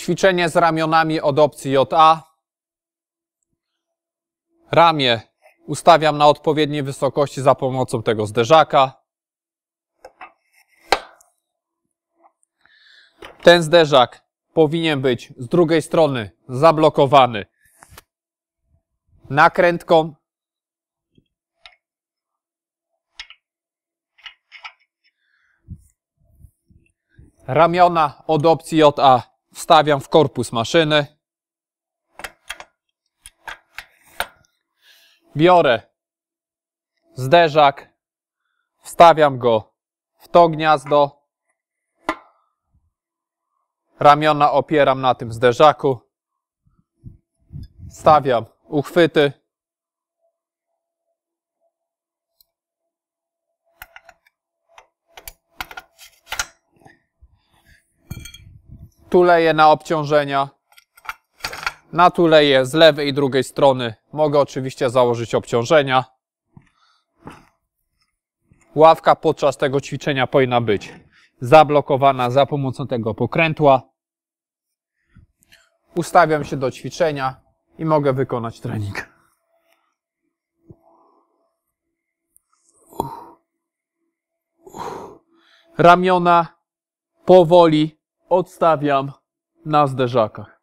Ćwiczenie z ramionami od opcji JA. Ramię ustawiam na odpowiedniej wysokości za pomocą tego zderzaka. Ten zderzak powinien być z drugiej strony zablokowany nakrętką. Ramiona od opcji JA wstawiam w korpus maszyny. Biorę zderzak, wstawiam go w to gniazdo. Ramiona opieram na tym zderzaku. Stawiam uchwyty. Tuleję na obciążenia. Na tuleję z lewej i drugiej strony. Mogę oczywiście założyć obciążenia. Ławka podczas tego ćwiczenia powinna być zablokowana za pomocą tego pokrętła. Ustawiam się do ćwiczenia i mogę wykonać trening. Ramiona powoli odstawiam na zderzakach.